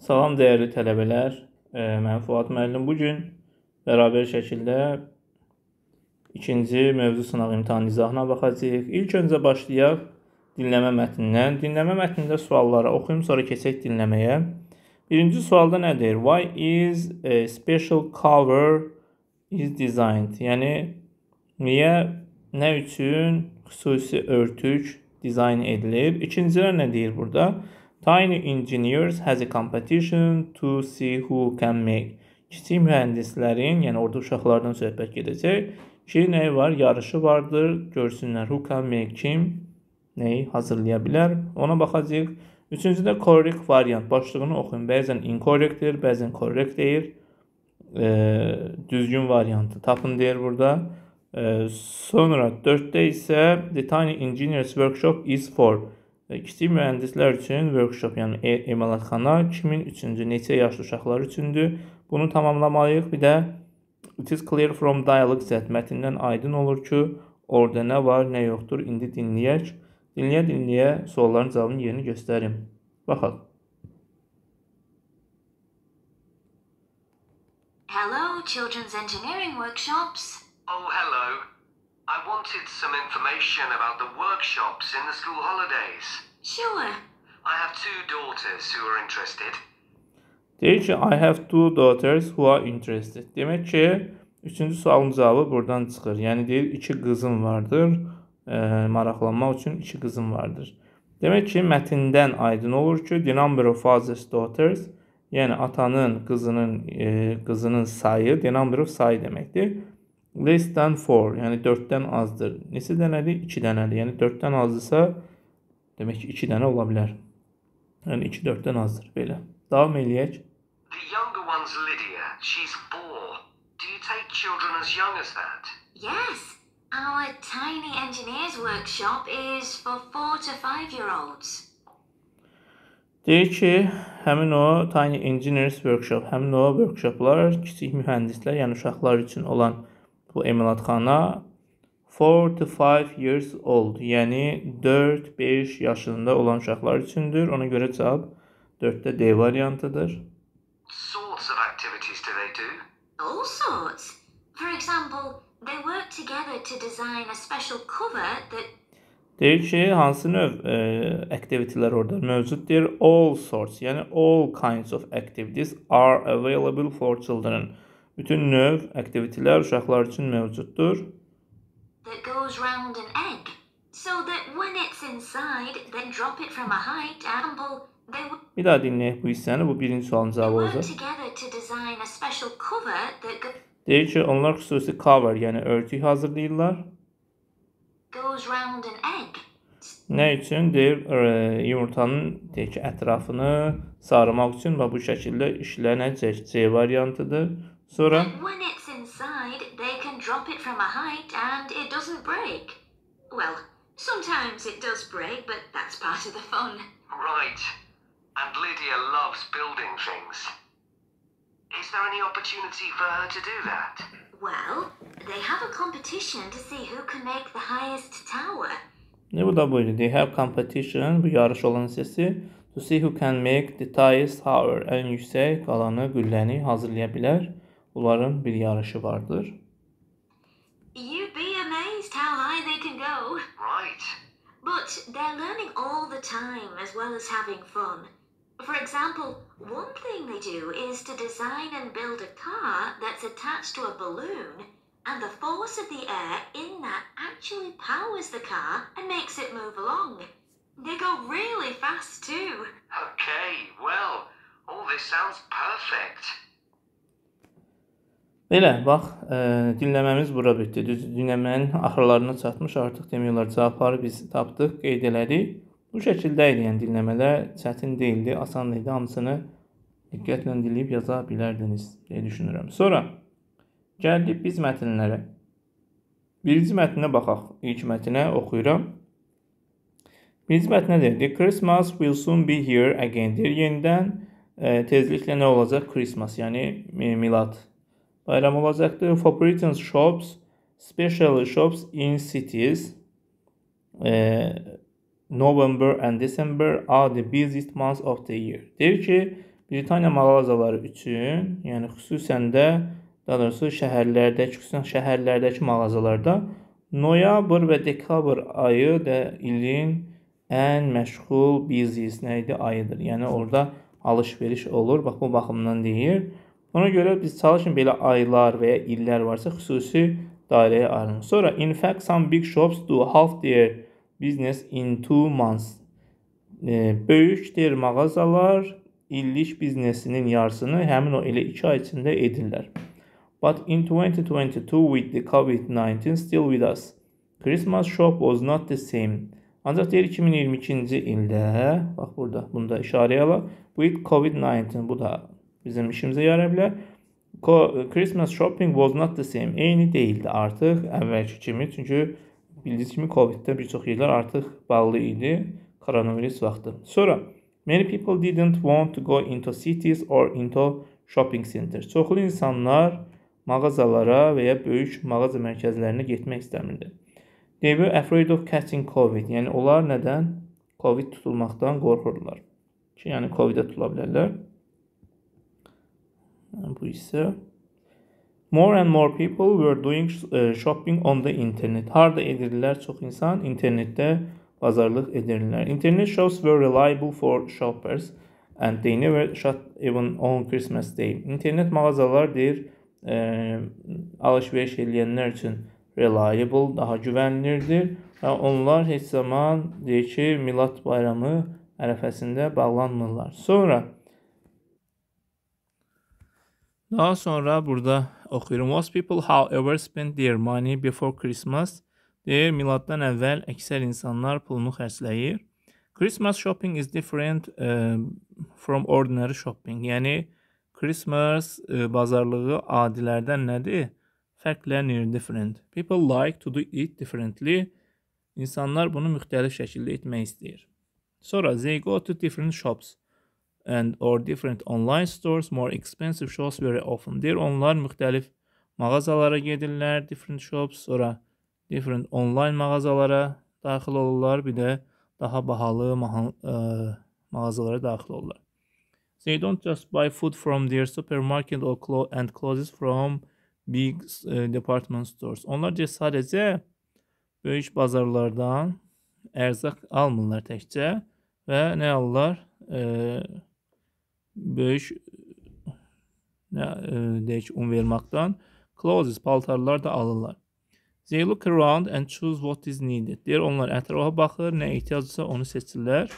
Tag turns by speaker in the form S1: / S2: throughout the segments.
S1: Salam dəyərli tələbələr, e, mən Fuad müəllim. Bu gün bərabər şəkildə ikinci mövzu sınaq imtahanı izahına baxacağıq. İlk öncə başlayaq dinləmə mətnindən. Dinləmə mətnində sualları oxuyum, sonra keçək dinləməyə. Birinci sualda nə deyir? Why is a special cover is designed? Yəni niyə, nə üçün xüsusi örtük dizayn edilib? İkincilər nə deyir burada? Tiny Engineers has a competition to see who can make. Kiçik mühəndislərin, yəni orada uşaqlardan söhbət gedəcək ki, nəyi var? Yarışı vardır. Görsünlər who can make kim nəyi hazırlaya bilər. Ona baxacağıq. Üçüncüdə correct variant başlığını oxuyun. Bəzən incorrectdir, bəzən correct deyir. E, düzgün variantı tapın deyir burada. E, sonra 4-də isə the tiny engineers workshop is for kiçik mühəndislər üçün workshop, yəni e, emalatxana 2003-cü neçə yaşlı uşaqlar üçündür. Bunu tamamlamalıyıq. Bir də it is clear from dialogue set mətnindən aydın olur ki, orada nə var, nə yoxdur. İndi dinləyək. Dinləyə-dinləyə sualların cavabını yerini göstərim.
S2: Baxaq. Hello, Children's Engineering Workshops. Oh, hello. I wanted some information about the workshops in the school holidays. Sure. I have two daughters who are interested.
S1: Deyir ki, I have two daughters who are interested. Demək ki, üçüncü sualın cavabı buradan çıxır. Yəni deyir, iki qızım vardır. E, maraqlanmaq üçün iki qızım vardır. Demək ki, mətindən aydın olur ki, the number of father's daughters, yəni atanın qızının e, qızının sayı, the number of sayı deməkdir. Less than 4, yəni 4-dən azdır. Neçə dənədir? 2 dənədir. Yəni 4-dən azdırsa, demək ki, 2 dənə ola bilər. Yəni 2 4-dən azdır belə. Davam eləyək.
S2: The younger one's Lydia. She's 4. Do you take children as young as that? Yes. Our tiny engineers workshop is for 4 to 5 year olds.
S1: Deyir ki, həmin o Tiny Engineers Workshop, həmin o workshoplar kiçik mühəndislər, yəni uşaqlar üçün olan bu emalatxana 4 to 5 years old, yəni 4-5 yaşında olan uşaqlar üçündür. Ona görə cavab 4-də D variantıdır. Sorts
S2: of activities do they do? All sorts. For example, they work together to design a special cover that
S1: Deyir ki, hansı növ e, aktivitələr orada mövcuddur? All sorts, yəni all kinds of activities are available for children. Bütün növ aktivitələr uşaqlar üçün mövcuddur.
S2: That goes round an egg, so that when it's inside, then drop it from a height, amble,
S1: Bir daha dinləyək bu hissəni. Bu birinci sualın cavabı olacaq. Deyir ki, onlar xüsusi cover, yəni örtük hazırlayırlar.
S2: Goes round an egg.
S1: Nə üçün? Deyir, e, yumurtanın deyir ki, ətrafını sarmaq üçün və bu şəkildə işlənəcək C variantıdır.
S2: Surah? when it's inside, they can drop it from a height and it doesn't break. Well, sometimes it does break, but that's part of the fun. Right. And Lydia loves building things. Is there any opportunity for her to do that? Well, they have a competition to see who can make the highest tower.
S1: Ne bu da böyle. They have competition, bu yarış olan sesi. To see who can make the highest tower, en yüksek alanı, gülləni hazırlaya bilər. Bunların bir yarışı vardır.
S2: You'd be amazed how high they can go. Right. But they're learning all the time as well as having fun. For example, one thing they do is to design and build a car that's attached to a balloon, and the force of the air in that actually powers the car and makes it move along. They go really fast too. Okay, well, all this sounds perfect.
S1: Belə, bax, ə, e, dinləməmiz bura bitdi. Düz dinləmənin axırlarına çatmış, artıq demək olar cavabları biz tapdıq, qeyd elədik. Bu şəkildə idi, yəni dinləmələr çətin deyildi, asan idi. Hamısını diqqətlə dinləyib yaza bilərdiniz deyə düşünürəm. Sonra gəldik biz mətnlərə. Birinci mətnə baxaq. İlk mətnə oxuyuram. Birinci mətn nədir? The Christmas will soon be here again. Deyir, yenidən ə, e, tezliklə nə olacaq? Christmas, yəni milad bayram olacaqdır. For Britain's shops, special shops in cities, e, November and December are the busiest months of the year. Deyir ki, Britaniya mağazaları üçün, yəni xüsusən də daha doğrusu şəhərlərdəki, xüsusən şəhərlərdəki mağazalarda noyabr və dekabr ayı da ilin ən məşğul biznes nə idi ayıdır. Yəni orada alış-veriş olur. Bax bu baxımdan deyir. Ona görə biz çalışın belə aylar və ya illər varsa xüsusi dairəyə ayrılın. Sonra in fact some big shops do half their business in two months. E, böyük deyir mağazalar illik biznesinin yarısını həmin o elə 2 ay içində edirlər. But in 2022 with the COVID-19 still with us. Christmas shop was not the same. Ancaq deyir 2022-ci ildə, bax burada, bunu da işarəyə ala, with COVID-19 bu da bizim işimizə yara bilər. Christmas shopping was not the same. Eyni deyildi artıq əvvəlki kimi. Çünki bildiyiniz kimi COVID-də bir çox yerlər artıq bağlı idi koronavirus vaxtı. Sonra many people didn't want to go into cities or into shopping centers. Çoxlu insanlar mağazalara və ya böyük mağaza mərkəzlərinə getmək istəmirdi. They were afraid of catching COVID. Yəni onlar nədən? COVID tutulmaqdan qorxurdular. Ki, yəni COVID-ə tutula bilərlər bu isə More and more people were doing e, shopping on the internet. Harda edirlər çox insan internetdə bazarlıq edirlər. Internet shops were reliable for shoppers and they never shut even on Christmas day. İnternet mağazalar deyir, ə, e, alış-veriş edənlər üçün reliable, daha güvənilirdir və onlar heç zaman deyir ki, Milad bayramı ərəfəsində bağlanmırlar. Sonra Daha sonra burada oxuyurum. Most people however spend their money before Christmas. Deyir, miladdan əvvəl əksər insanlar pulunu xərcləyir. Christmas shopping is different uh, from ordinary shopping. Yəni Christmas uh, bazarlığı adilərdən nədir? Fərqlənir, different. People like to do it differently. İnsanlar bunu müxtəlif şəkildə etmək istəyir. Sonra they go to different shops and or different online stores, more expensive shops very often. Deyir, onlar müxtəlif mağazalara gedirlər, different shops, sonra different online mağazalara daxil olurlar, bir də daha bahalı maha ə, e, mağazalara daxil olurlar. They don't just buy food from their supermarket or clo and clothes from big uh, department stores. Onlar sadəcə böyük bazarlardan ərzaq almırlar təkcə və nə alırlar? Ə, e, böyük nə e, deyək un verməkdən clothes paltarlar da alırlar. They look around and choose what is needed. Deyir onlar ətrafa baxır, nə ehtiyacdırsa onu seçirlər.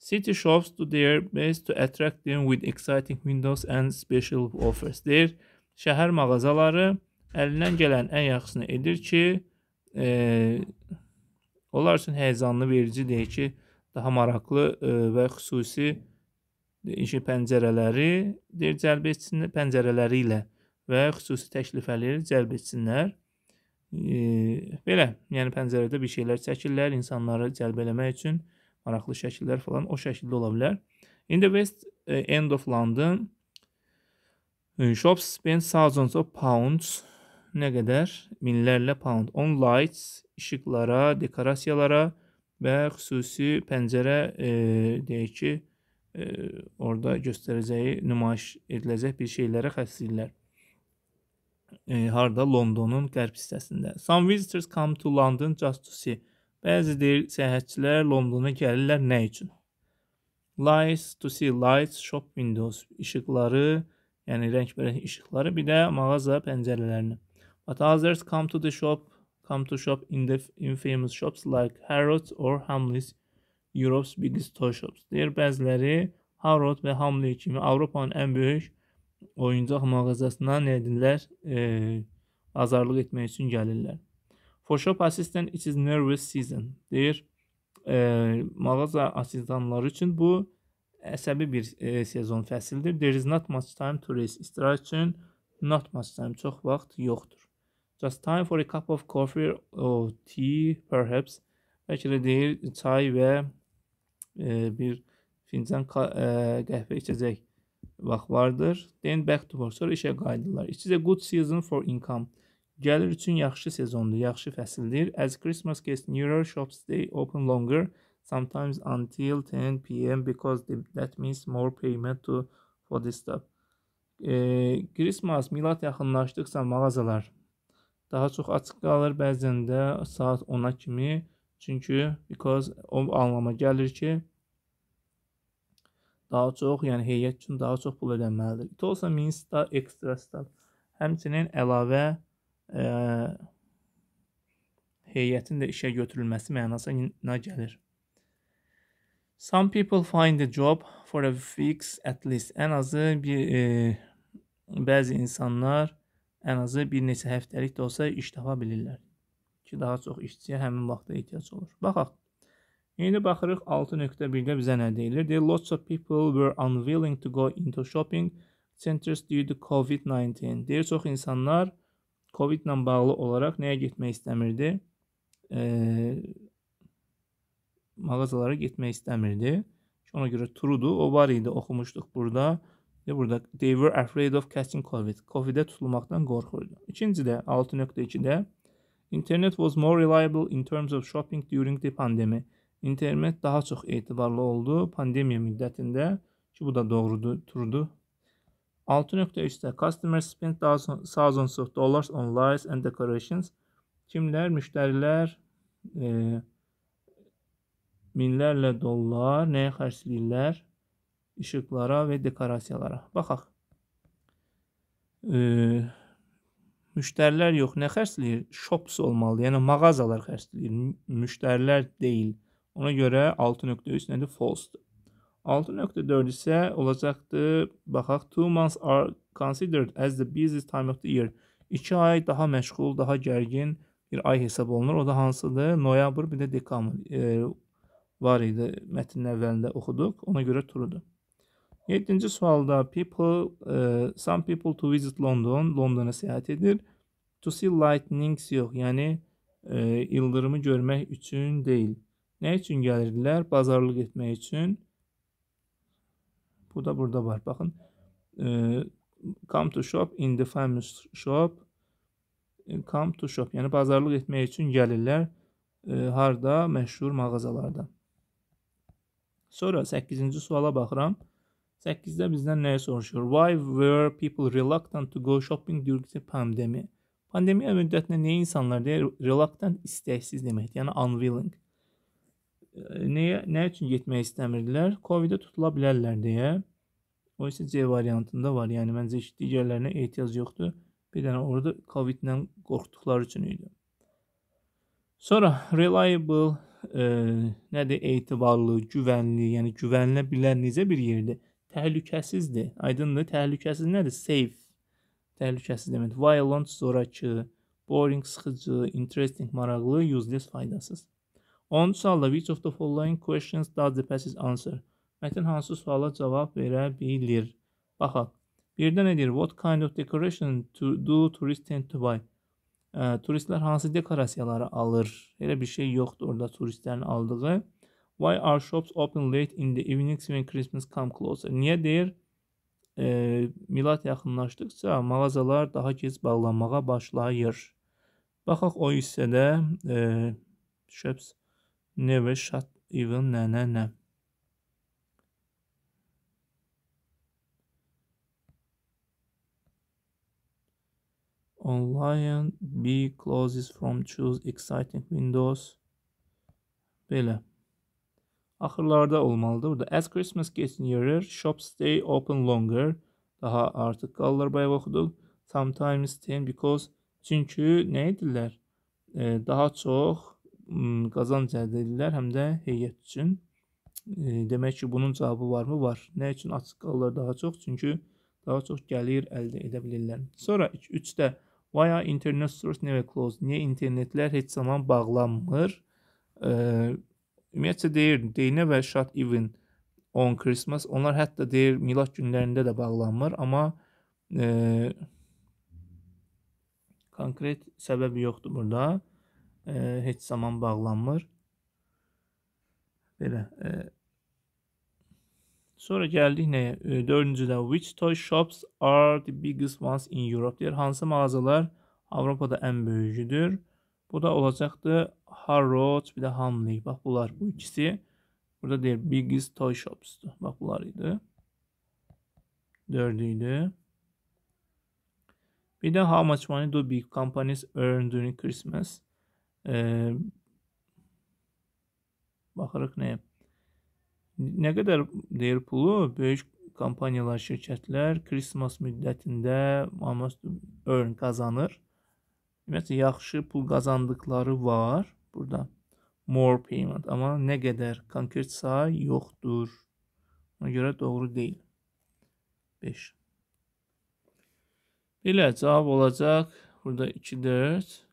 S1: City shops do their best to attract them with exciting windows and special offers. Deyir şəhər mağazaları əlindən gələn ən yaxşısını edir ki, e, onlar üçün həyəcanlı verici deyək ki, daha maraqlı e, və xüsusi iki pəncərələri deyir cəlb etsinlər pəncərələri ilə və xüsusi təklifələri cəlb etsinlər. E, belə, yəni pəncərədə bir şeylər çəkirlər insanları cəlb eləmək üçün maraqlı şəkillər falan o şəkildə ola bilər. In the West eh, End of London eh, shops spend thousands of pounds nə qədər? Minlərlə pound on lights, işıqlara, dekorasiyalara və xüsusi pəncərə e, deyək ki, e, orada göstərəcəyi, nümayiş ediləcək bir şeylərə xəstəyirlər. E, harda? Londonun qərb hissəsində. Some visitors come to London just to see. Bəzi deyir, səyahətçilər Londona gəlirlər nə üçün? Lights to see lights, shop windows, işıqları, yəni rəngbərəng işıqları, bir də mağaza pəncərələrini. But others come to the shop, come to shop in the in famous shops like Harrods or Hamleys. Europe's Biggest Toy Shops deyir. Bəziləri Harrod və Hamley kimi Avropanın ən böyük oyuncaq mağazasına nə edirlər? E, azarlıq etmək üçün gəlirlər. For shop assistant it is nervous season deyir. E, mağaza asistanları üçün bu əsəbi bir e, sezon fəsildir. There is not much time to rest. İstirahət üçün not much time çox vaxt yoxdur. Just time for a cup of coffee or tea perhaps. Bəlkə də deyir çay və e, bir fincan e, qəhvə içəcək vaxt vardır. Then back to work. Sonra işə qayıdırlar. It is a good season for income. Gəlir üçün yaxşı sezondur, yaxşı fəsildir. As Christmas gets nearer, shops stay open longer, sometimes until 10 p.m. because that means more payment to for this stuff. E, Christmas, milad yaxınlaşdıqca mağazalar daha çox açıq qalır, bəzən də saat 10-a kimi. Çünki because o anlama gəlir ki, daha çox, yəni heyət üçün daha çox pul ödənməlidir. It olsa min star, ekstra star. Həmçinin əlavə ə, e, heyətin də işə götürülməsi mənasına gəlir. Some people find a job for a fix at least. Ən azı bir e, bəzi insanlar ən azı bir neçə həftəlik də olsa iş tapa bilirlər ki, daha çox işçiyə həmin vaxtda ehtiyac olur. Baxaq. İndi baxırıq 6.1-də bizə nə deyilir? Deyir, lots of people were unwilling to go into shopping centers due to COVID-19. Deyir, çox insanlar COVID ilə bağlı olaraq nəyə getmək istəmirdi? E, mağazalara getmək istəmirdi. Ona görə trudu, o var idi, oxumuşduq burada. Deyir, burada they were afraid of catching COVID. COVID-ə tutulmaqdan qorxurdu. İkincidə 6.2-də internet was more reliable in terms of shopping during the pandemic internet daha çox etibarlı oldu pandemiya müddətində ki, bu da doğrudur, turdu. 6.3-də customer spend thousands of dollars on lights and decorations. Kimlər? Müştərilər e, minlərlə dollar nəyə xərcləyirlər? İşıqlara və dekorasiyalara. Baxaq. E, müştərilər yox, nə xərcləyir? Shops olmalı, yəni mağazalar xərcləyir. Müştərilər deyil. Ona görə 6.3 nədir? False-dur. 6.4 isə olacaqdır. Baxaq, 2 months are considered as the busiest time of the year. 2 ay daha məşğul, daha gərgin bir ay hesab olunur. O da hansıdır? Noyabr, bir də dekabr e, var idi. Mətnin əvvəlində oxuduq. Ona görə truedur. 7-ci sualda people uh, some people to visit London, Londona səyahət edir. To see lightnings yox, yəni e, ildırımı görmək üçün deyil. Nə üçün gəlirdilər? Bazarlıq etmək üçün. Bu da burada var. Baxın. E, come to shop in the famous shop. E, come to shop. Yəni bazarlıq etmək üçün gəlirlər. E, harda? Məşhur mağazalarda. Sonra 8-ci suala baxıram. 8-də bizdən nəyə soruşur? Why were people reluctant to go shopping during the pandemic? Pandemiya müddətində niyə insanlar deyir? Reluctant istəksiz deməkdir. Yəni unwilling. E, nəyə, nə üçün getmək istəmirdilər? Covid-ə tutula bilərlər deyə. O isə C variantında var. Yəni məncə digərlərinə ehtiyac yoxdur. Bir dənə orada Covid-lə qorxduqları üçün idi. Sonra reliable e, nədir? Etibarlı, güvənli, yəni güvənilə bilən necə bir yerdir? Təhlükəsizdir. Aydındır? Təhlükəsiz nədir? Safe. Təhlükəsiz demək. Violent, zorakı, boring, sıxıcı, interesting, maraqlı, useless, faydasız. 10-cu sualda which of the following questions does the passage answer? Mətn hansı suala cavab verə bilir? Baxaq. Birdə nə deyir? What kind of decoration to do tourists tend to buy? Ə, turistlər hansı dekorasiyaları alır? Elə bir şey yoxdur orada turistlərin aldığı. Why are shops open late in the evenings when Christmas come closer? Niyə deyir? E, milad yaxınlaşdıqca mağazalar daha gec bağlanmağa başlayır. Baxaq o hissədə e, shops Never shut even nənə nə. Online B closes from choose exciting windows. Belə. Axırlarda olmalıdır. Burada as Christmas gets nearer, shops stay open longer. Daha artıq qalırlar bayaq oxuduq. Sometimes ten because çünki nə edirlər? E, daha çox Hmm, qazanc əldə edirlər, həm də heyət üçün. E, demək ki, bunun cavabı varmı? Var. Nə üçün açıq qalırlar daha çox? Çünki daha çox gəlir əldə edə bilirlər. Sonra 3-də Vaya internet source never closed. Niyə internetlər heç zaman bağlanmır? E, ümumiyyətlə deyir, deyinə və shut even on Christmas. Onlar hətta deyir, milad günlərində də bağlanmır, amma e, konkret səbəb yoxdur burada e, heç zaman bağlanmır. Belə. E, sonra gəldik nəyə? E, dördüncüdə which toy shops are the biggest ones in Europe deyir. Hansı mağazalar Avropada ən böyüyüdür? Bu da olacaqdı Harrods, bir də Hamley. Bax bunlar bu ikisi. Burada deyir biggest toy shops'dur. Bax bunlar idi. Dördü idi. Bir də how much money do big companies earn during Christmas? baxırıq nəyə? Nə qədər deyir pulu böyük kampaniyalar, şirkətlər Christmas müddətində almost earn qazanır. Ümumiyyətlə yaxşı pul qazandıqları var burada. More payment, amma nə qədər konkret sayı yoxdur. Ona görə doğru deyil. 5. Belə cavab olacaq burada 2 4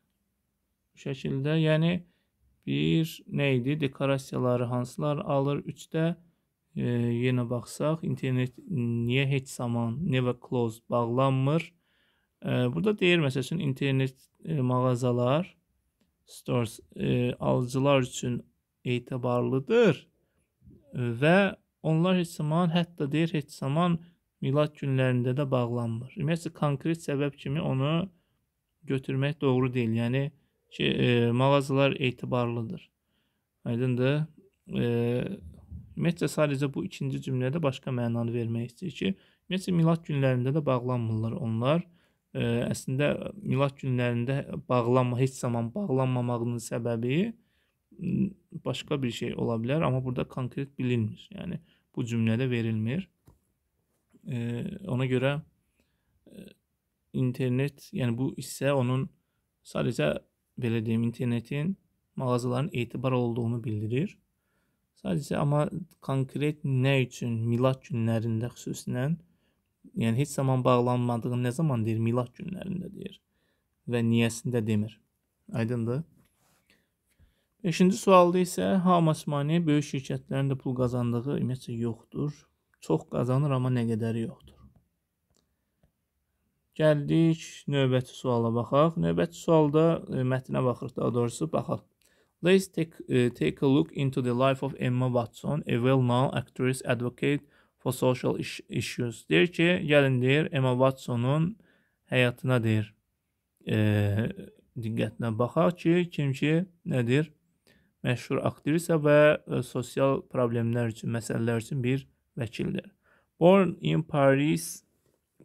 S1: bu şəkildə. Yəni, bir nə idi? Dekorasiyaları hansılar alır? Üçdə e, yenə baxsaq, internet niyə heç zaman never close bağlanmır? E, burada deyir, məsəl üçün, internet e, mağazalar, stores e, alıcılar üçün etibarlıdır və onlar heç zaman, hətta deyir, heç zaman milad günlərində də bağlanmır. Ümumiyyətlə, konkret səbəb kimi onu götürmək doğru deyil. Yəni, ki, e, mağazalar etibarlıdır. Aydındır? E, ümumiyyətlə sadəcə bu ikinci cümlədə başqa mənanı vermək istəyir ki, ümumiyyətlə milad günlərində də bağlanmırlar onlar. E, əslində milad günlərində bağlanma heç zaman bağlanmamağının səbəbi başqa bir şey ola bilər, amma burada konkret bilinmir. Yəni bu cümlədə verilmir. E, ona görə e, internet, yəni bu hissə onun sadəcə belə deyim, internetin mağazaların etibar olduğunu bildirir. Sadəcə amma konkret nə üçün milad günlərində xüsusən, yəni heç zaman bağlanmadığını nə zaman deyir? Milad günlərində deyir və niyəsində demir. Aydındır? 5-ci sualda isə Hamasmani böyük şirkətlərin də pul qazandığı ümumiyyətlə yoxdur. Çox qazanır amma nə qədəri yoxdur. Gəldik növbəti suala baxaq. Növbəti sualda e, mətnə baxırıq daha doğrusu baxaq. Let's take, e, take a look into the life of Emma Watson, a well-known actress advocate for social is issues. Deyir ki, gəlin deyir Emma Watsonun həyatına deyir. E, diqqətlə baxaq ki, kim ki nədir? Məşhur aktrisa və e, sosial problemlər üçün, məsələlər üçün bir vəkildir. Born in Paris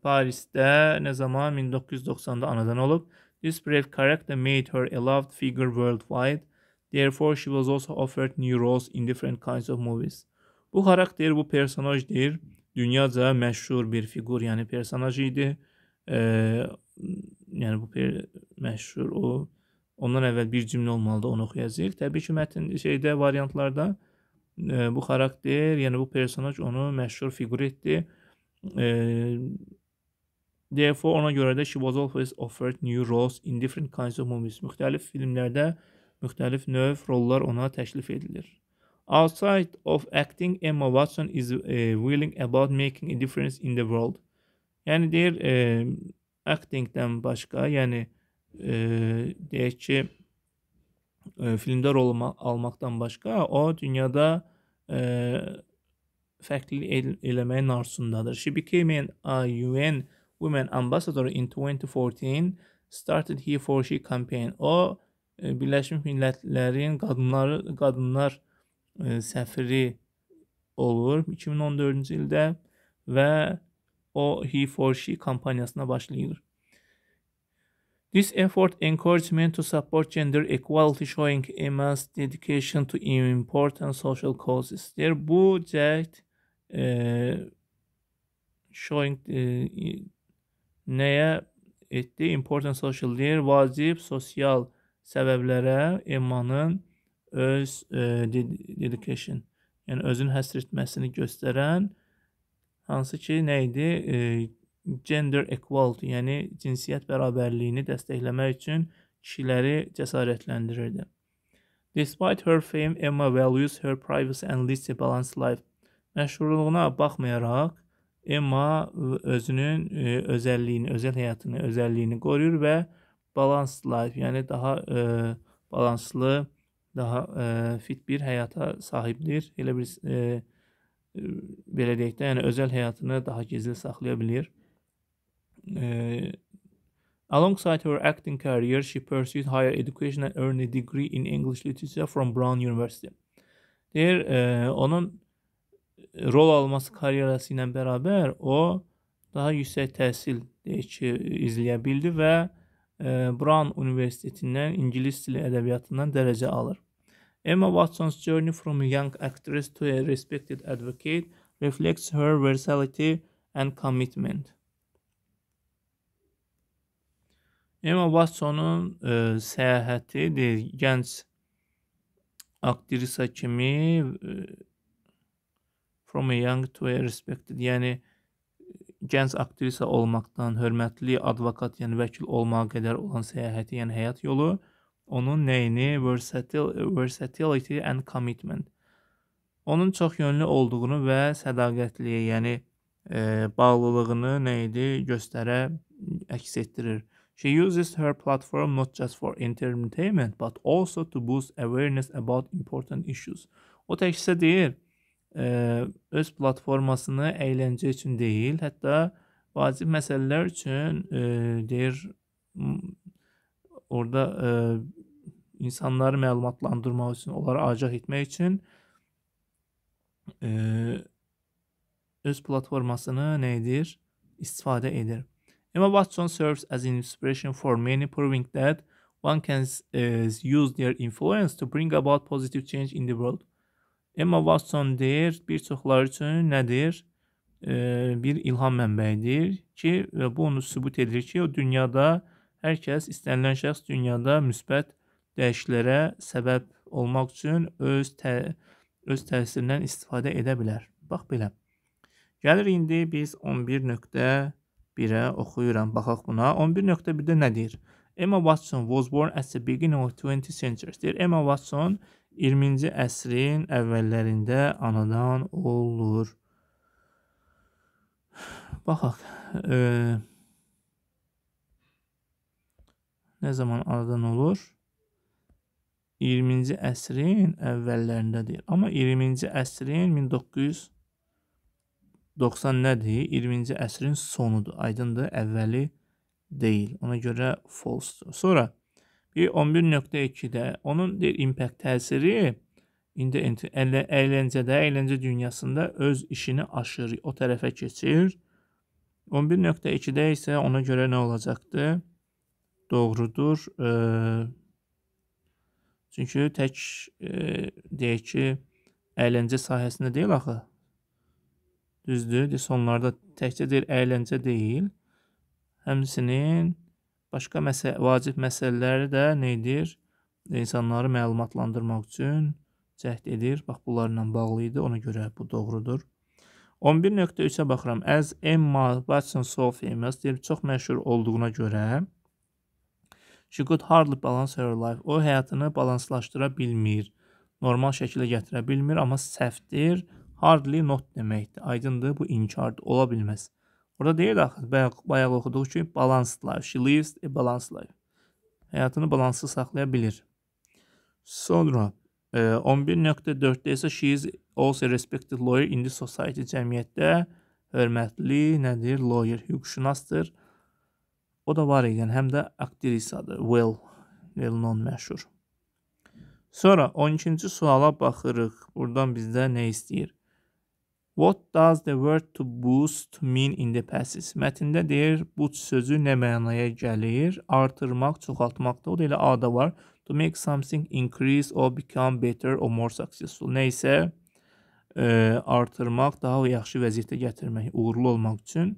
S1: Parisdə nə zaman 1990-da anadan olub. This brave character made her a loved figure worldwide. Therefore she was also offered new roles in different kinds of movies. Bu xarakter, bu personajdir. Dünyaca məşhur bir fiqur, yəni personaj idi. E, yəni bu məşhur o ondan əvvəl bir cümlə olmalıdır, onu oxuyacağıq. Təbii ki, mətn şeydə variantlarda e, bu xarakter, yəni bu personaj onu məşhur fiqur etdi. E, Therefore, ona görə də she was always offered new roles in different kinds of movies. Müxtəlif filmlərdə müxtəlif növ rollar ona təklif edilir. Outside of acting, Emma Watson is uh, willing about making a difference in the world. Yəni deyir, e, actingdən başqa, yəni e, deyək ki, e, filmdə rol almaqdan başqa o dünyada e, fərqlilik el eləməyin arzusundadır. She became an IUN uh, Women Ambassador in 2014 Started Here for She campaign. O e, Birləşmiş Millətlərin qadınları qadınlar ə, e, səfiri olur 2014-cü ildə və o He for She kampaniyasına başlayır. This effort encouraged men to support gender equality, showing immense dedication to important social causes. There bu cəhd e, showing e, nəyə etdi? Important social deyir, vacib sosial səbəblərə Emmanın öz e, dedication, yəni özünü həsr etməsini göstərən hansı ki, nə idi? E, gender equality, yəni cinsiyyət bərabərliyini dəstəkləmək üçün kişiləri cəsarətləndirirdi. Despite her fame, Emma values her privacy and leads a balanced life. Məşhurluğuna baxmayaraq, Emma özünün e, özəlliyini, özəl həyatını, özəlliyini qoruyur və balanslı life, yəni daha e, balanslı, daha e, fit bir həyata sahibdir. Elə bir e, belə deyək də, yəni özəl həyatını daha gizli saxlaya bilər. E, Alongside her acting career, she pursued higher education and earned a degree in English literature from Brown University. Deyir, e, onun rol alması karyerası ilə bərabər o daha yüksək təhsil deyək ki, izləyə bildi və e, Brown Universitetindən İngilis dili ədəbiyyatından dərəcə alır. Emma Watson's journey from a young actress to a respected advocate reflects her versatility and commitment. Emma Watson'un e, səyahəti deyil, gənc aktrisa kimi e, From a young to a respected, yəni e, gənc aktrisa olmaqdan hörmətli advokat, yəni vəkil olmağa qədər olan səyahəti, yəni həyat yolu onun nəyini versatile, versatility and commitment. Onun çox yönlü olduğunu və sədaqətliyə, yəni e, bağlılığını nə idi göstərə əks etdirir. She uses her platform not just for entertainment but also to boost awareness about important issues. O təkcə deyir, E, öz platformasını əyləncə üçün deyil, hətta vacib məsələlər üçün e, deyir orada e, insanları məlumatlandırmaq üçün, onları agah etmək üçün öz platformasını nə edir? İstifadə edir. Emma Watson serves as an inspiration for many proving that one can uh, use their influence to bring about positive change in the world. Emma Watson deyir, bir çoxları üçün nədir? E, bir ilham mənbəyidir ki, bu onu sübut edir ki, o dünyada hər kəs istənilən şəxs dünyada müsbət dəyişiklərə səbəb olmaq üçün öz tə, öz təsirindən istifadə edə bilər. Bax belə. Gəlir indi biz 11.1-ə oxuyuram. Baxaq buna. 11.1-də nə deyir? Emma Watson was born at the beginning of 20th century. Deyir, Emma Watson 20-ci əsrin əvvəllərində anadan olur. Baxaq. E, nə zaman anadan olur? 20-ci əsrin əvvəllərində deyil. Amma 20-ci əsrin 1990 nədir? 20-ci əsrin sonudur. Aydındır, əvvəli deyil. Ona görə false-dur. Sonra Bir 11.2-də onun impact təsiri indi əyləncədə, əyləncə dünyasında öz işini aşır, o tərəfə keçir. 11.2-də isə ona görə nə olacaqdı? Doğrudur. E, çünki tək e, deyək ki, əyləncə sahəsində deyil axı. Düzdür, sonlarda təkcə deyil, əyləncə deyil. Həmsinin Başqa məsələ, vacib məsələləri də nə edir? İnsanları məlumatlandırmaq üçün cəhd edir. Bax, bunlarla bağlı idi, ona görə bu doğrudur. 11.3-ə baxıram. As Emma Watson so famous deyib, çox məşhur olduğuna görə She could hardly balance her life. O həyatını balanslaşdıra bilmir, normal şəkilə gətirə bilmir, amma səhvdir. Hardly not deməkdir. Aydındır, bu inkardır, ola bilməz. Orada deyir axı, bayaq, bayaq oxuduq ki, balanced life. She lives a balanced life. Həyatını balanslı saxlaya bilir. Sonra e, 11.4-də isə she is also a respected lawyer in the society cəmiyyətdə hörmətli nədir? Lawyer, hüquqşünasdır. O da var edən, həm də aktrisadır. Well, well known məşhur. Sonra 12-ci suala baxırıq. Burdan bizdə nə istəyir? What does the word to boost mean in the passage? Mətndə deyir, boost sözü nə mənaya gəlir? Artırmaq, çoxaltmaqda. O da elə A-da var. To make something increase or become better or more successful. Nə isə ə, e, artırmaq, daha yaxşı vəziyyətə gətirmək, uğurlu olmaq üçün.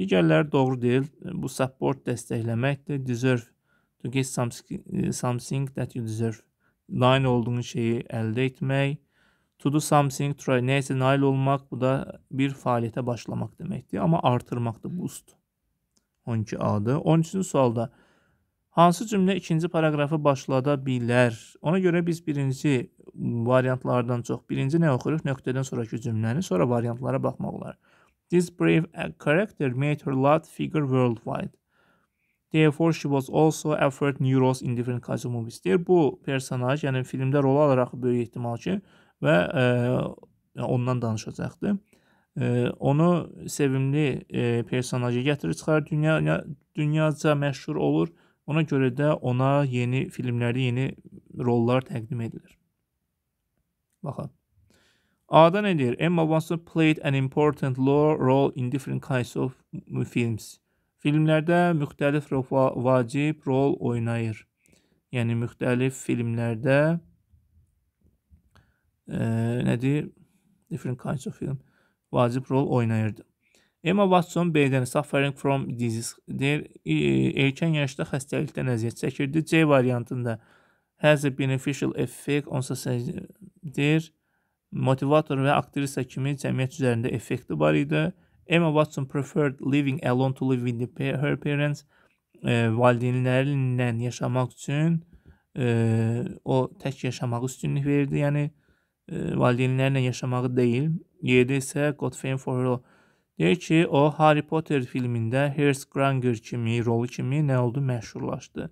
S1: Digərləri doğru deyil. Bu support dəstəkləməkdir. Deserve to get something, something that you deserve. Lain olduğun şeyi əldə etmək To do something, try, nəyəsə nail olmaq, bu da bir fəaliyyətə başlamaq deməkdir. Amma artırmaqdır, boost. 12A-dır. 13-cü sualda hansı cümlə ikinci paraqrafı başlada bilər? Ona görə biz birinci variantlardan çox, birinci nə oxuruq? Nöqtədən sonraki cümləni, sonra variantlara baxmaq olar. This brave character made her lot figure worldwide. Therefore she was also offered new roles in different kinds of movies. Deyir, bu personaj, yəni filmdə rol alaraq böyük ehtimal ki, və ə, e, ondan danışacaqdı. Ə, e, onu sevimli ə, e, personaja gətirir çıxarır dünya dünyaca məşhur olur. Ona görə də ona yeni filmlərdə yeni rollar təqdim edilir. Baxın. A-da nə deyir? Emma Watson played an important role in different kinds of films. Filmlərdə müxtəlif vacib rol oynayır. Yəni müxtəlif filmlərdə e, nədir? Different kinds of film vacib rol oynayırdı. Emma Watson B-dən suffering from disease deyir, e, erkən yaşda xəstəlikdən əziyyət çəkirdi. C variantında has a beneficial effect on society motivator və aktrisa kimi cəmiyyət üzərində effekti var idi. Emma Watson preferred living alone to live with the, her parents. E, valideynləri ilə yaşamaq üçün e, o tək yaşamağı üstünlük verdi. Yəni e, valideynlərlə yaşamağı deyil. 7 isə Godfrey Forro deyir ki, o Harry Potter filmində Herz Granger kimi, rolu kimi nə oldu məşhurlaşdı.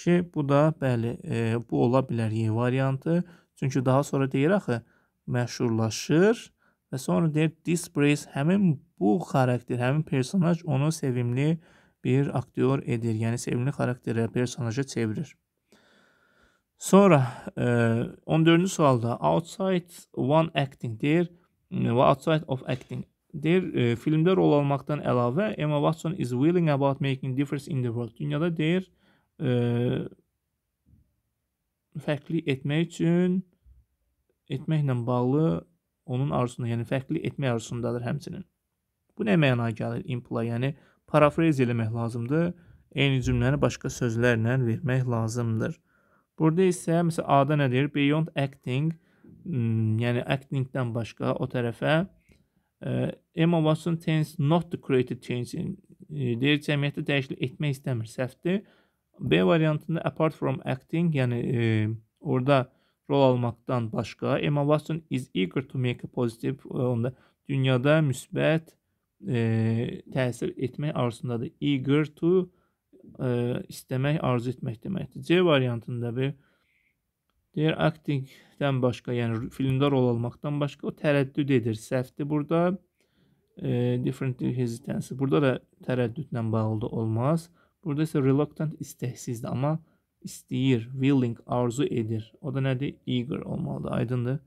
S1: Ki, bu da bəli, e, bu ola bilər Y variantı. Çünki daha sonra deyir axı, məşhurlaşır və sonra deyir Disbrace həmin bu xarakter, həmin personaj onu sevimli bir aktyor edir. Yəni sevimli xarakterə, personaja çevirir. Sonra e, 14-cü sualda outside one acting deyir e, və outside of acting deyir. E, filmdə rol almaqdan əlavə Emma Watson is willing about making difference in the world. Dünyada deyir e, fərqli etmək üçün etməklə bağlı onun arzusunda, yəni fərqli etmək arzusundadır həmçinin. Bu nə mənaya gəlir? Imply, yəni parafrez eləmək lazımdır. Eyni cümləni başqa sözlərlə vermək lazımdır. Burada isə məsəl A-da nə deyir? Beyond acting, hmm, yəni actingdən başqa o tərəfə e, Emma Watson tends not to create a change in yəni, e, deyir cəmiyyətdə dəyişiklik etmək istəmir, səhvdir. B variantında apart from acting, yəni e, orada rol almaqdan başqa Emma Watson is eager to make a positive e, onda dünyada müsbət e, təsir etmək arzusundadır. Eager to ə, e, istəmək, arzu etmək deməkdir. C variantında bir deyir acting-dən başqa, yəni filmdə rol almaqdan başqa o tərəddüd edir. Səhvdir burada. E, different hesitancy. Burada da tərəddüdlə bağlı olmaz. Burada isə reluctant istəksizdir, amma istəyir, willing, arzu edir. O da nədir? Eager olmalıdır, aydındır?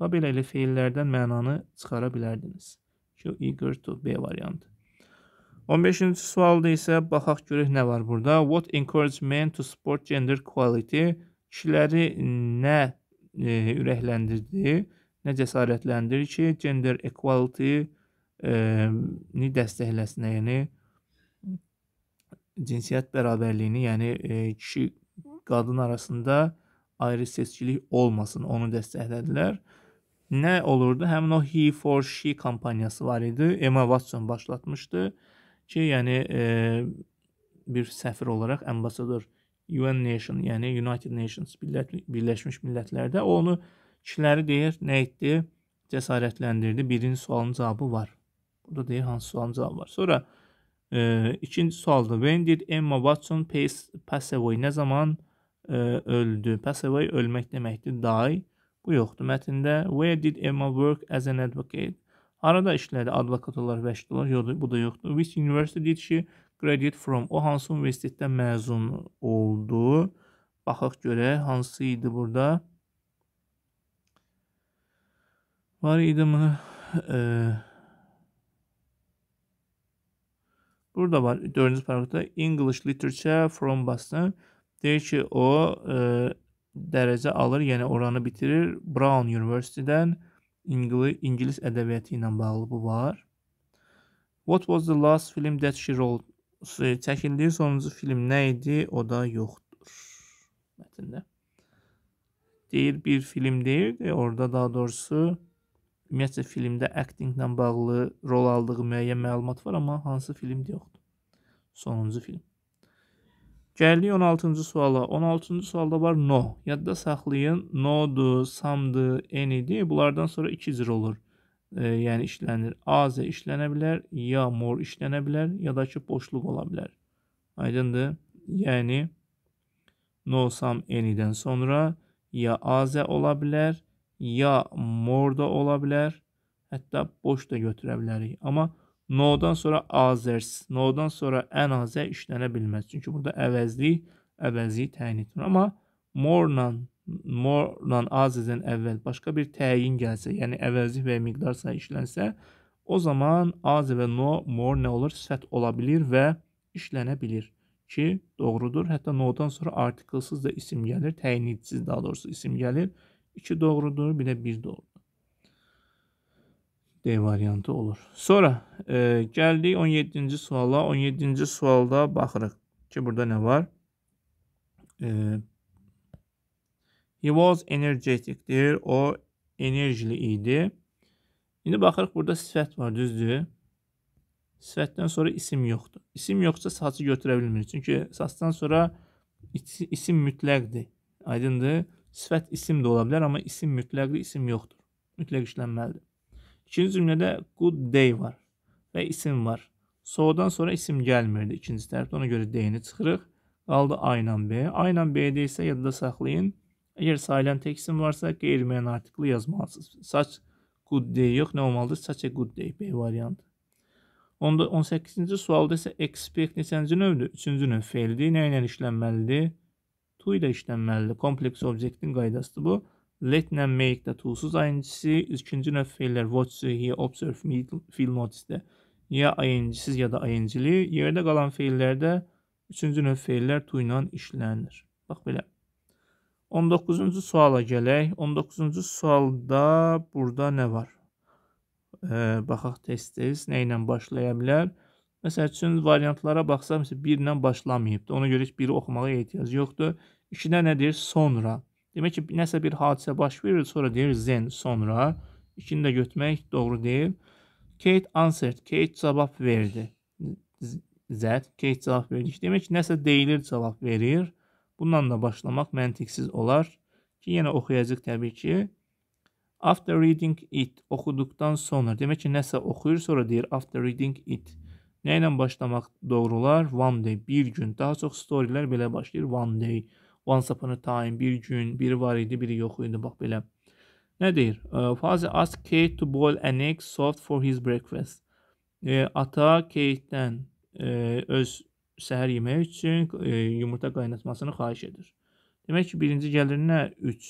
S1: Və belə ilə feillərdən mənanı çıxara bilərdiniz. Ki, eager to B variantı. 15-ci sualda isə baxaq görək nə var burada. What encourages men to support gender equality? Kişiləri nə e, ürəkləndirdi, nə cəsarətləndirir ki, gender equality e, ni dəstəkləsinə, yəni cinsiyyət bərabərliyini, yəni e, kişi qadın arasında ayrı seçkilik olmasın, onu dəstəklədilər. Nə olurdu? Həmin o he for she kampaniyası var idi. Emma Watson başlatmışdı ki, yəni e, bir səfir olaraq ambasador UN Nation, yəni United Nations Birlət Birləşmiş Millətlərdə o onu kişiləri deyir, nə etdi? Cəsarətləndirdi. Birinci sualın cavabı var. Burada deyir hansı sualın cavabı var. Sonra e, ikinci sualda when did Emma Watson pass, pass away? Nə zaman e, öldü? Pass away ölmək deməkdir. Die. Bu yoxdur mətndə. Where did Emma work as an advocate? Arada işlədi, advokat olaraq vəkil olaraq, yoxdur, bu da yoxdur. Which university did she graduate from? O hansı universitetdən məzun oldu? Baxaq görək, hansı idi burada? Var idi mi? Ee, burada var, 4-cü paragrafda English Literature from Boston. Deyir ki, o e, dərəcə alır, yəni oranı bitirir Brown University-dən. İngli İngilis ədəbiyyatı ilə bağlı bu var. What was the last film that she wrote? Çəkildiyi sonuncu film nə idi? O da yoxdur. Mətndə. Deyir bir film deyir, e, orada daha doğrusu ümumiyyətlə filmdə actinglə bağlı rol aldığı müəyyən məlumat var, amma hansı film yoxdur. Sonuncu film. Gəldik 16-cı suala. 16-cı sualda var no. Yadda saxlayın. No-dur, some-dur, any-dir. Bunlardan sonra 2 cür olur. E, yəni işlənir. Az işlənə bilər, ya more işlənə bilər, ya da ki boşluq ola bilər. Aydındır? Yəni no, some, any-dən sonra ya az ola bilər, ya more da ola bilər, hətta boş da götürə bilərik. Amma No-dan sonra azers, no-dan sonra ən azə işlənə bilməz. Çünki burada əvəzlik, əvəzliyi təyin etmir. Amma more-la more-la azəzən əvvəl başqa bir təyin gəlsə, yəni əvəzlik və miqdar sayı işlənsə, o zaman azə və no more nə olur? Sət ola bilir və işlənə bilir ki, doğrudur. Hətta no-dan sonra artiklsız da isim gəlir, təyin edicisiz daha doğrusu isim gəlir. 2 doğrudur, bir də 1 doğrudur. D variantı olur. Sonra e, gəldik 17-ci suala. 17-ci sualda baxırıq ki, burada nə var? E, he was energeticdir. O enerjili idi. İndi baxırıq burada sifət var, düzdür? Sifətdən sonra isim yoxdur. İsim yoxsa saçı götürə bilmirik. Çünki saçdan sonra isim mütləqdir. Aydındır? Sifət isim də ola bilər, amma isim mütləqdir, isim yoxdur. Mütləq işlənməlidir. İkinci cümlədə good day var və isim var. So-dan sonra isim gəlmirdi ikinci tərəfdə. Ona görə D-ni çıxırıq. Qaldı A ilə B. A ilə B-də isə yadda saxlayın. Əgər sayılan tək isim varsa, qeyri-mən artikli yazmalısınız. Saç good day yox, nə olmalıdır? Saç a good day, B variantı. Onda 18-ci sualda isə expect neçənci növdür? 3-cü növ feildir. Nə ilə işlənməlidir? To ilə işlənməlidir. Kompleks obyektin qaydasıdır bu. Letlə make də toolsuz ing-si, ikinci növ fellər watch, hear, observe, fill notice-də ya ing-siz ya da ing-li, yerdə qalan fellərdə üçüncü növ fellər to ilə işlənir. Bax belə. 19-cu suala gələk. 19-cu sualda burada nə var? E, baxaq tez-tez nə ilə başlaya bilər? Məsəl üçün variantlara baxsam isə 1 ilə başlamayıbdı. Ona görə heç biri oxumağa ehtiyac yoxdur. 2-də nə deyir? Sonra. Demək ki, nəsə bir hadisə baş verir, sonra deyir then, sonra. İkini də götürmək doğru deyil. Kate answered. Kate cavab verdi. That. Kate cavab verdi. Demək ki, nəsə deyilir, cavab verir. Bundan da başlamaq məntiqsiz olar ki, yenə oxuyacaq təbii ki. After reading it, oxuduqdan sonra, demək ki, nəsə oxuyur, sonra deyir after reading it. Nə ilə başlamaq doğrular? One day, bir gün. Daha çox storylər belə başlayır. One day. Once upon a time, bir gün, biri var idi, biri yox idi, bax belə. Nə deyir? Father asked Kate to boil an egg soft for his breakfast. E, ata Kate-dən e, öz səhər yeməyi üçün e, yumurta qaynatmasını xahiş edir. Demək ki, birinci gəlir nə? 3.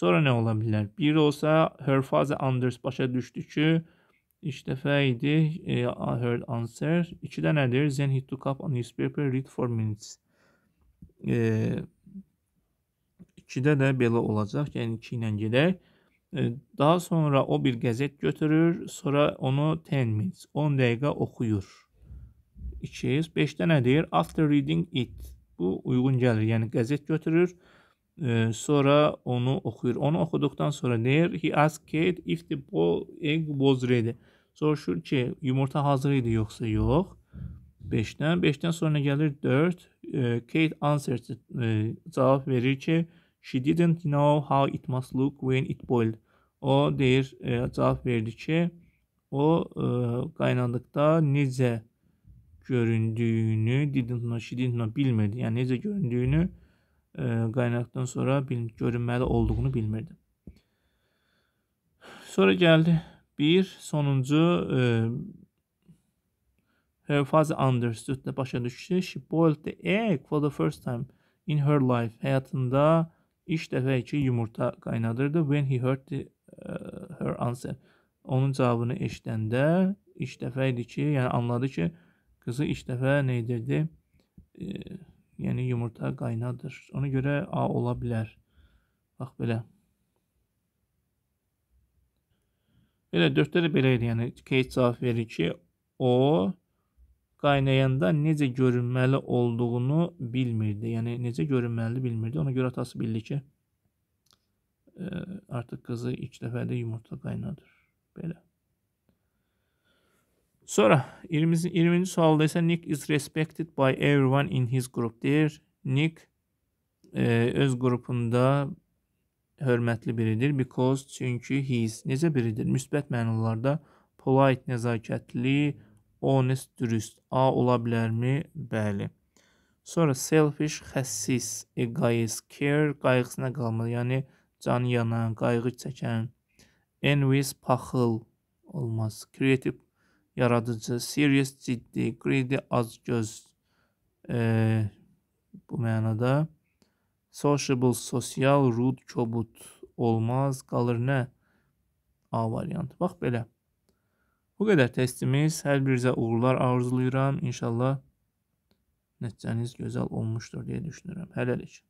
S1: Sonra nə ola bilər? Bir olsa, her father Anders başa düşdü ki, İlk dəfə idi, e, I heard answer. İkidə nədir? Then he took up a newspaper, read for minutes e, 2-də də belə olacaq, yəni 2 ilə gedək. E, daha sonra o bir qəzet götürür, sonra onu 10 minutes, 10 dəqiqə oxuyur. 2, 5-də nə deyir? After reading it. Bu uyğun gəlir, yəni qəzet götürür, e, sonra onu oxuyur. Onu oxuduqdan sonra deyir, he asked Kate if the egg was ready. Soruşur ki, yumurta hazır idi yoxsa yox. 5-dən. 5-dən sonra gəlir 4. Kate answer e, cavab verir ki, she didn't know how it must look when it boiled. O deyir, e, cavab verdi ki, o qaynandıqda e, necə göründüyünü didn't know, she didn't know bilmirdi. Yəni necə göründüyünü qaynaqdan sonra bil, görünməli olduğunu bilmirdi. Sonra gəldi bir sonuncu Her father understood nə başa düşdü? She boiled the egg for the first time in her life. Həyatında ilk dəfə ki yumurta qaynadırdı. When he heard the, uh, her answer. Onun cavabını eşidəndə ilk dəfə idi ki, yəni anladı ki, qızı ilk dəfə nə edirdi? E, yəni yumurta qaynadır. Ona görə A ola bilər. Bax belə. Belə dörddə də belə idi. Yəni case cavab verir ki, o qaynayanda necə görünməli olduğunu bilmirdi. Yəni necə görünməli bilmirdi. Ona görə atası bildi ki, ə, e, artıq qızı ilk dəfədə yumurta qaynadır. Belə. Sonra 20-ci 20 sualda isə Nick is respected by everyone in his group deyir. Nick ə, e, öz qrupunda hörmətli biridir because çünki his necə biridir? Müsbət mənalarda polite, nəzakətli, Honest, dürüst. A ola bilərmi? Bəli. Sonra selfish, xəssis, egoist, care, qayğısına qalmalı, yəni canı yanan, qayğı çəkən. Envious, paxıl olmaz. Creative, yaradıcı, serious, ciddi, greedy, azgöz. E, bu mənada. Sociable, sosial, rude, kobud olmaz. Qalır nə? A variantı. Bax belə. Bu qədər testimiz. Hər birinizə uğurlar arzulayıram. İnşallah nəticəniz gözəl olmuşdur deyə düşünürəm. Hələlik.